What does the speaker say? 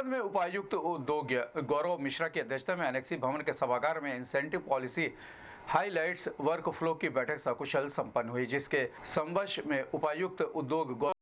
जनपद में उपायुक्त उद्योग गौरव मिश्रा की अध्यक्षता में एनेक्सी भवन के सभागार में incentive policy highlights workflow की बैठक सकुशल संपन्न हुई जिसके संवश में उपायुक्त उद्योग